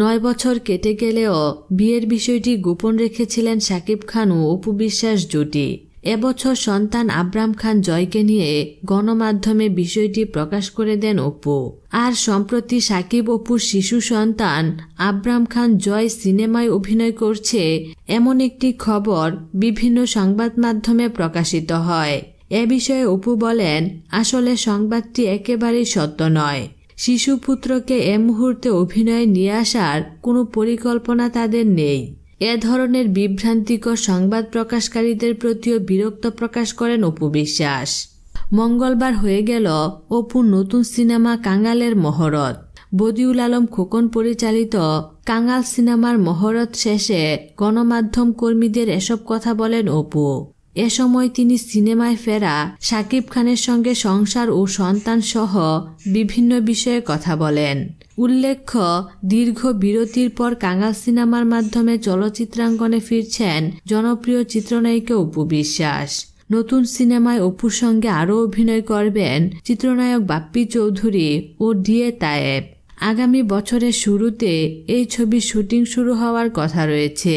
নয় বছর কেটে গেলেও বিয়ের বিষয়টি গোপন রেখেছিলেন সাকিব খান ও অপু বিশ্বাস জুটি এবছর সন্তান আব্রাম খান জয়কে নিয়ে গণমাধ্যমে বিষয়টি প্রকাশ করে দেন অপু আর সম্প্রতি সাকিব অপুর শিশু সন্তান আব্রাম খান জয় সিনেমায় অভিনয় করছে এমন একটি খবর বিভিন্ন সংবাদ মাধ্যমে প্রকাশিত হয় এ বিষয়ে অপু বলেন আসলে সংবাদটি একেবারেই সত্য নয় শিশুপুত্রকে এ মুহূর্তে অভিনয়ে নিয়ে আসার কোনো পরিকল্পনা তাদের নেই এ ধরনের বিভ্রান্তিকর সংবাদ প্রকাশকারীদের প্রতিও বিরক্ত প্রকাশ করেন অপু বিশ্বাস মঙ্গলবার হয়ে গেল অপুর নতুন সিনেমা কাঙালের মহরত বদিউল আলম খোকন পরিচালিত কাঙাল সিনেমার মহরত শেষে গণমাধ্যম কর্মীদের এসব কথা বলেন অপু এ সময় তিনি সিনেমায় ফেরা সাকিব খানের সঙ্গে সংসার ও সন্তান সহ বিভিন্ন বিষয়ে কথা বলেন উল্লেখ্য দীর্ঘ বিরতির পর কাঙ্গাল সিনেমার মাধ্যমে চলচ্চিত্রাঙ্গনে ফিরছেন জনপ্রিয় চিত্রনায়িকা অপু বিশ্বাস নতুন সিনেমায় অপুর সঙ্গে আরও অভিনয় করবেন চিত্রনায়ক বাপ্পি চৌধুরী ও ডিএ তায়েব আগামী বছরের শুরুতে এই ছবির শুটিং শুরু হওয়ার কথা রয়েছে